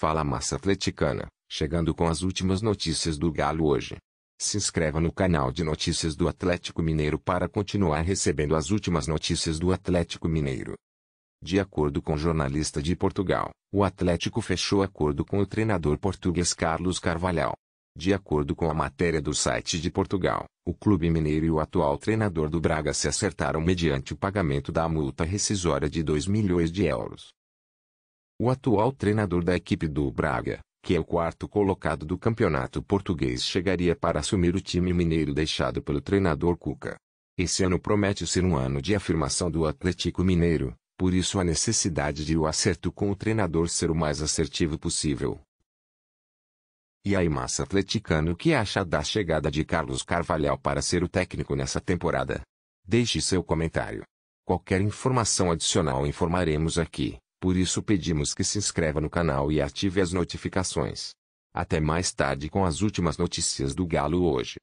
Fala Massa Atleticana, chegando com as últimas notícias do Galo hoje. Se inscreva no canal de notícias do Atlético Mineiro para continuar recebendo as últimas notícias do Atlético Mineiro. De acordo com jornalista de Portugal, o Atlético fechou acordo com o treinador português Carlos Carvalhal. De acordo com a matéria do site de Portugal, o clube mineiro e o atual treinador do Braga se acertaram mediante o pagamento da multa rescisória de 2 milhões de euros. O atual treinador da equipe do Braga, que é o quarto colocado do campeonato português, chegaria para assumir o time mineiro deixado pelo treinador Cuca. Esse ano promete ser um ano de afirmação do Atlético Mineiro, por isso a necessidade de o acerto com o treinador ser o mais assertivo possível. E aí, massa atleticano, que acha da chegada de Carlos Carvalhal para ser o técnico nessa temporada? Deixe seu comentário. Qualquer informação adicional informaremos aqui. Por isso pedimos que se inscreva no canal e ative as notificações. Até mais tarde com as últimas notícias do Galo hoje.